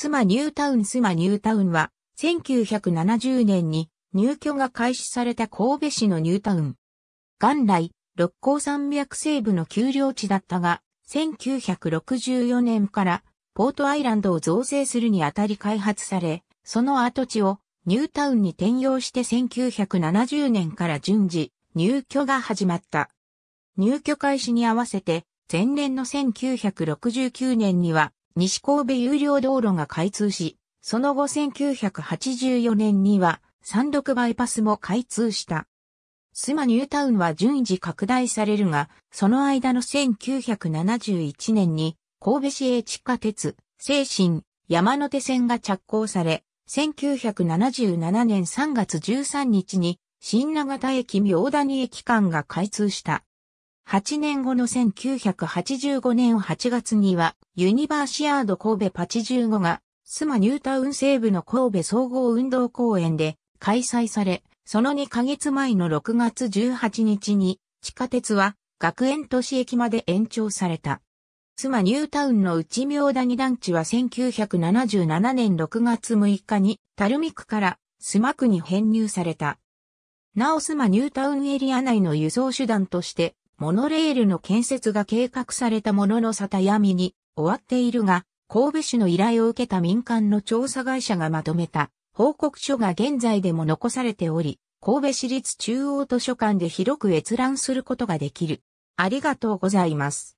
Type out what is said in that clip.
スマニュータウンスマニュータウンは、1970年に入居が開始された神戸市のニュータウン。元来、六甲山脈西部の丘陵地だったが、1964年からポートアイランドを造成するにあたり開発され、その跡地をニュータウンに転用して1970年から順次入居が始まった。入居開始に合わせて前年の1969年には西神戸有料道路が開通し、その後1984年には三陸バイパスも開通した。須磨ニュータウンは順次拡大されるが、その間の1971年に神戸市営地下鉄、精神、山手線が着工され、1977年3月13日に新長田駅明谷駅間が開通した。8年後の1985年8月には、ユニバーシアード神戸パチ15が、スマニュータウン西部の神戸総合運動公園で開催され、その2ヶ月前の6月18日に、地下鉄は学園都市駅まで延長された。スマニュータウンの内明谷団地は1977年6月6日に、垂水区からスマ区に編入された。なおスマニュータウンエリア内の輸送手段として、モノレールの建設が計画されたものの沙汰闇に終わっているが、神戸市の依頼を受けた民間の調査会社がまとめた報告書が現在でも残されており、神戸市立中央図書館で広く閲覧することができる。ありがとうございます。